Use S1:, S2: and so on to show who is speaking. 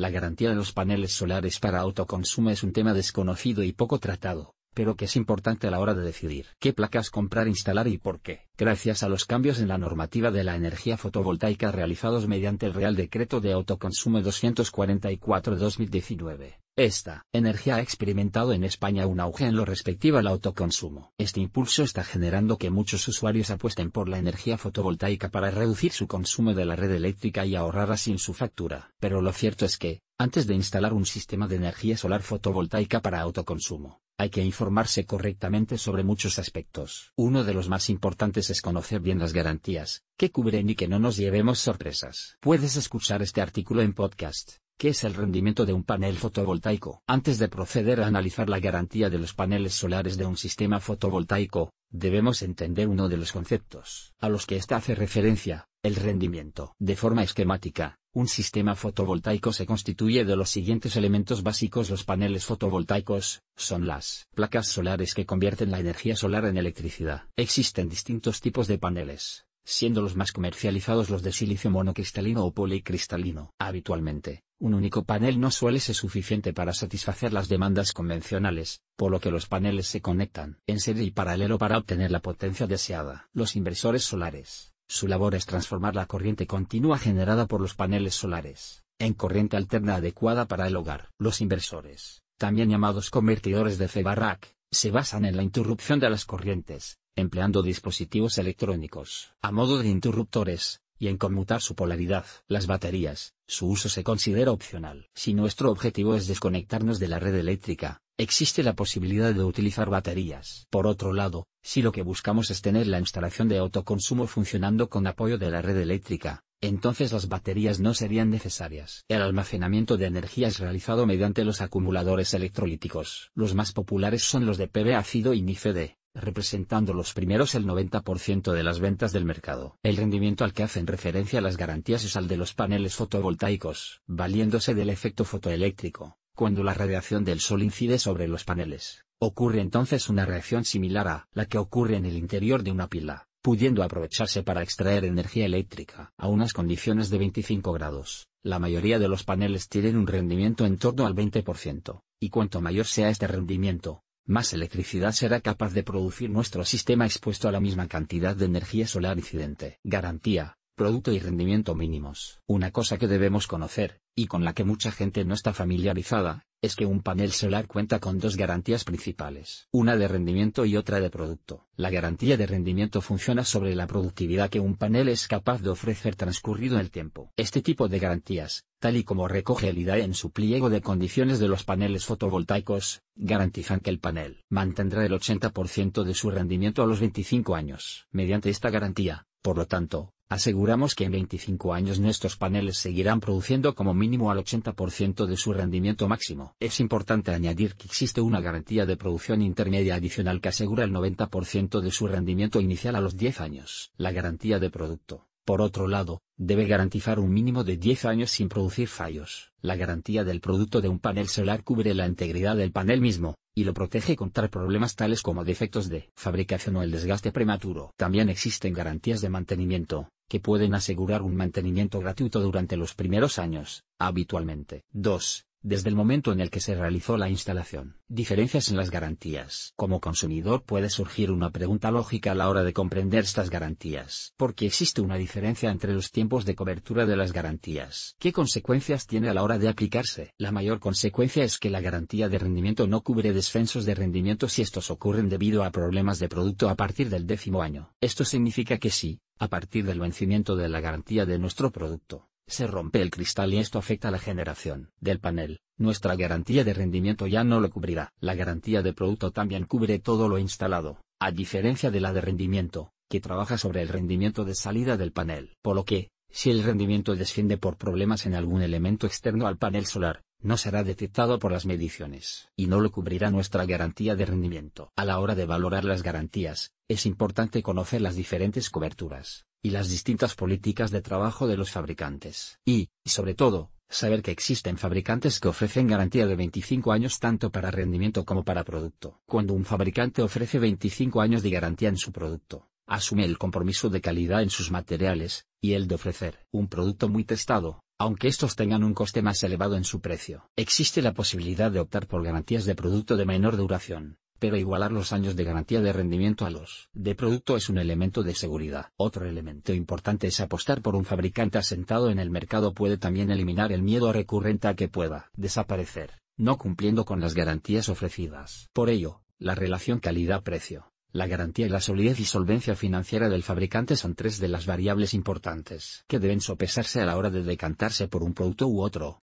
S1: La garantía de los paneles solares para autoconsumo es un tema desconocido y poco tratado pero que es importante a la hora de decidir qué placas comprar, instalar y por qué. Gracias a los cambios en la normativa de la energía fotovoltaica realizados mediante el Real Decreto de Autoconsumo 244-2019, esta energía ha experimentado en España un auge en lo respectivo al autoconsumo. Este impulso está generando que muchos usuarios apuesten por la energía fotovoltaica para reducir su consumo de la red eléctrica y ahorrar así su factura. Pero lo cierto es que, antes de instalar un sistema de energía solar fotovoltaica para autoconsumo, hay que informarse correctamente sobre muchos aspectos. Uno de los más importantes es conocer bien las garantías, que cubren y que no nos llevemos sorpresas. Puedes escuchar este artículo en podcast, que es el rendimiento de un panel fotovoltaico. Antes de proceder a analizar la garantía de los paneles solares de un sistema fotovoltaico, debemos entender uno de los conceptos a los que esta hace referencia, el rendimiento. De forma esquemática, un sistema fotovoltaico se constituye de los siguientes elementos básicos. Los paneles fotovoltaicos, son las placas solares que convierten la energía solar en electricidad. Existen distintos tipos de paneles, siendo los más comercializados los de silicio monocristalino o policristalino. Habitualmente, un único panel no suele ser suficiente para satisfacer las demandas convencionales, por lo que los paneles se conectan en serie y paralelo para obtener la potencia deseada. Los inversores solares su labor es transformar la corriente continua generada por los paneles solares, en corriente alterna adecuada para el hogar. Los inversores, también llamados convertidores de febarrack se basan en la interrupción de las corrientes, empleando dispositivos electrónicos a modo de interruptores, y en conmutar su polaridad. Las baterías, su uso se considera opcional. Si nuestro objetivo es desconectarnos de la red eléctrica, existe la posibilidad de utilizar baterías. Por otro lado, si lo que buscamos es tener la instalación de autoconsumo funcionando con apoyo de la red eléctrica, entonces las baterías no serían necesarias. El almacenamiento de energía es realizado mediante los acumuladores electrolíticos. Los más populares son los de PV ácido y NiFeD, representando los primeros el 90% de las ventas del mercado. El rendimiento al que hacen referencia las garantías es al de los paneles fotovoltaicos, valiéndose del efecto fotoeléctrico. Cuando la radiación del Sol incide sobre los paneles, ocurre entonces una reacción similar a la que ocurre en el interior de una pila, pudiendo aprovecharse para extraer energía eléctrica. A unas condiciones de 25 grados, la mayoría de los paneles tienen un rendimiento en torno al 20%, y cuanto mayor sea este rendimiento, más electricidad será capaz de producir nuestro sistema expuesto a la misma cantidad de energía solar incidente. Garantía, producto y rendimiento mínimos. Una cosa que debemos conocer, y con la que mucha gente no está familiarizada, es que un panel solar cuenta con dos garantías principales, una de rendimiento y otra de producto. La garantía de rendimiento funciona sobre la productividad que un panel es capaz de ofrecer transcurrido el tiempo. Este tipo de garantías, tal y como recoge el IDAE en su pliego de condiciones de los paneles fotovoltaicos, garantizan que el panel mantendrá el 80% de su rendimiento a los 25 años. Mediante esta garantía, por lo tanto, aseguramos que en 25 años nuestros paneles seguirán produciendo como mínimo al 80% de su rendimiento máximo. Es importante añadir que existe una garantía de producción intermedia adicional que asegura el 90% de su rendimiento inicial a los 10 años. La garantía de producto, por otro lado, debe garantizar un mínimo de 10 años sin producir fallos. La garantía del producto de un panel solar cubre la integridad del panel mismo, y lo protege contra problemas tales como defectos de fabricación o el desgaste prematuro. También existen garantías de mantenimiento, que pueden asegurar un mantenimiento gratuito durante los primeros años, habitualmente. 2 desde el momento en el que se realizó la instalación. Diferencias en las garantías. Como consumidor puede surgir una pregunta lógica a la hora de comprender estas garantías. Porque existe una diferencia entre los tiempos de cobertura de las garantías? ¿Qué consecuencias tiene a la hora de aplicarse? La mayor consecuencia es que la garantía de rendimiento no cubre descensos de rendimiento si estos ocurren debido a problemas de producto a partir del décimo año. Esto significa que sí, a partir del vencimiento de la garantía de nuestro producto se rompe el cristal y esto afecta la generación del panel. Nuestra garantía de rendimiento ya no lo cubrirá. La garantía de producto también cubre todo lo instalado, a diferencia de la de rendimiento, que trabaja sobre el rendimiento de salida del panel. Por lo que, si el rendimiento desciende por problemas en algún elemento externo al panel solar, no será detectado por las mediciones y no lo cubrirá nuestra garantía de rendimiento. A la hora de valorar las garantías, es importante conocer las diferentes coberturas y las distintas políticas de trabajo de los fabricantes. Y, sobre todo, saber que existen fabricantes que ofrecen garantía de 25 años tanto para rendimiento como para producto. Cuando un fabricante ofrece 25 años de garantía en su producto, asume el compromiso de calidad en sus materiales, y el de ofrecer un producto muy testado, aunque estos tengan un coste más elevado en su precio. Existe la posibilidad de optar por garantías de producto de menor duración, pero igualar los años de garantía de rendimiento a los de producto es un elemento de seguridad. Otro elemento importante es apostar por un fabricante asentado en el mercado puede también eliminar el miedo recurrente a que pueda desaparecer, no cumpliendo con las garantías ofrecidas. Por ello, la relación calidad-precio, la garantía y la solidez y solvencia financiera del fabricante son tres de las variables importantes que deben sopesarse a la hora de decantarse por un producto u otro.